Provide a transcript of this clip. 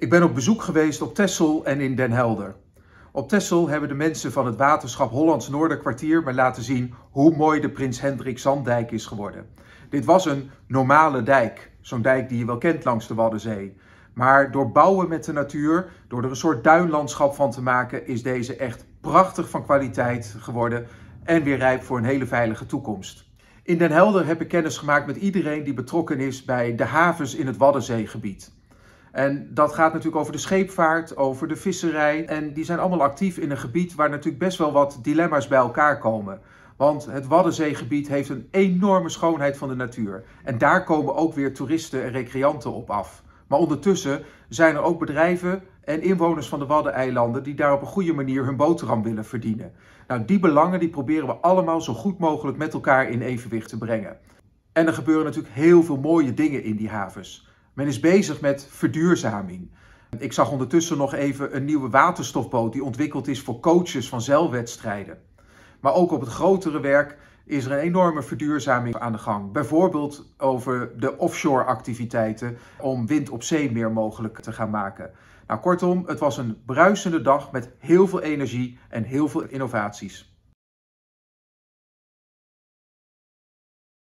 Ik ben op bezoek geweest op Texel en in Den Helder. Op Texel hebben de mensen van het waterschap Hollands Noorderkwartier me laten zien hoe mooi de Prins Hendrik Zanddijk is geworden. Dit was een normale dijk, zo'n dijk die je wel kent langs de Waddenzee. Maar door bouwen met de natuur, door er een soort duinlandschap van te maken, is deze echt prachtig van kwaliteit geworden en weer rijp voor een hele veilige toekomst. In Den Helder heb ik kennis gemaakt met iedereen die betrokken is bij de havens in het Waddenzeegebied. En dat gaat natuurlijk over de scheepvaart, over de visserij. En die zijn allemaal actief in een gebied waar natuurlijk best wel wat dilemma's bij elkaar komen. Want het Waddenzeegebied heeft een enorme schoonheid van de natuur. En daar komen ook weer toeristen en recreanten op af. Maar ondertussen zijn er ook bedrijven en inwoners van de Waddeneilanden die daar op een goede manier hun boterham willen verdienen. Nou, die belangen die proberen we allemaal zo goed mogelijk met elkaar in evenwicht te brengen. En er gebeuren natuurlijk heel veel mooie dingen in die havens. Men is bezig met verduurzaming. Ik zag ondertussen nog even een nieuwe waterstofboot die ontwikkeld is voor coaches van zeilwedstrijden. Maar ook op het grotere werk is er een enorme verduurzaming aan de gang. Bijvoorbeeld over de offshore activiteiten om wind op zee meer mogelijk te gaan maken. Nou, kortom, het was een bruisende dag met heel veel energie en heel veel innovaties.